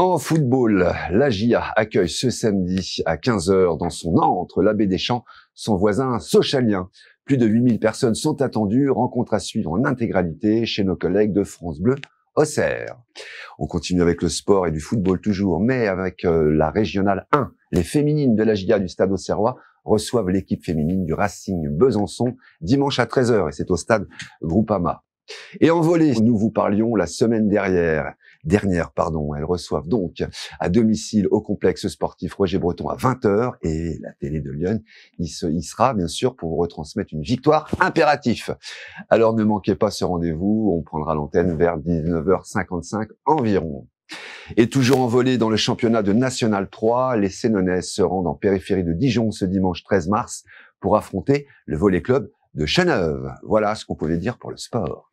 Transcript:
En football, la GIA accueille ce samedi à 15h dans son antre, l'abbé des Champs, son voisin sochalien. Plus de 8000 personnes sont attendues, rencontre à suivre en intégralité chez nos collègues de France Bleu Auxerre. On continue avec le sport et du football toujours, mais avec euh, la régionale 1. Les féminines de la GIA du stade Auxerrois reçoivent l'équipe féminine du Racing Besançon dimanche à 13h et c'est au stade Groupama. Et en volée, nous vous parlions la semaine dernière dernière, pardon. Elles reçoivent donc à domicile au complexe sportif Roger Breton à 20h et la télé de Lyon y sera bien sûr pour retransmettre une victoire impératif. Alors ne manquez pas ce rendez-vous, on prendra l'antenne vers 19h55 environ. Et toujours envolé dans le championnat de National 3, les Sénonaises se rendent en périphérie de Dijon ce dimanche 13 mars pour affronter le volley club de Cheneuve. Voilà ce qu'on pouvait dire pour le sport.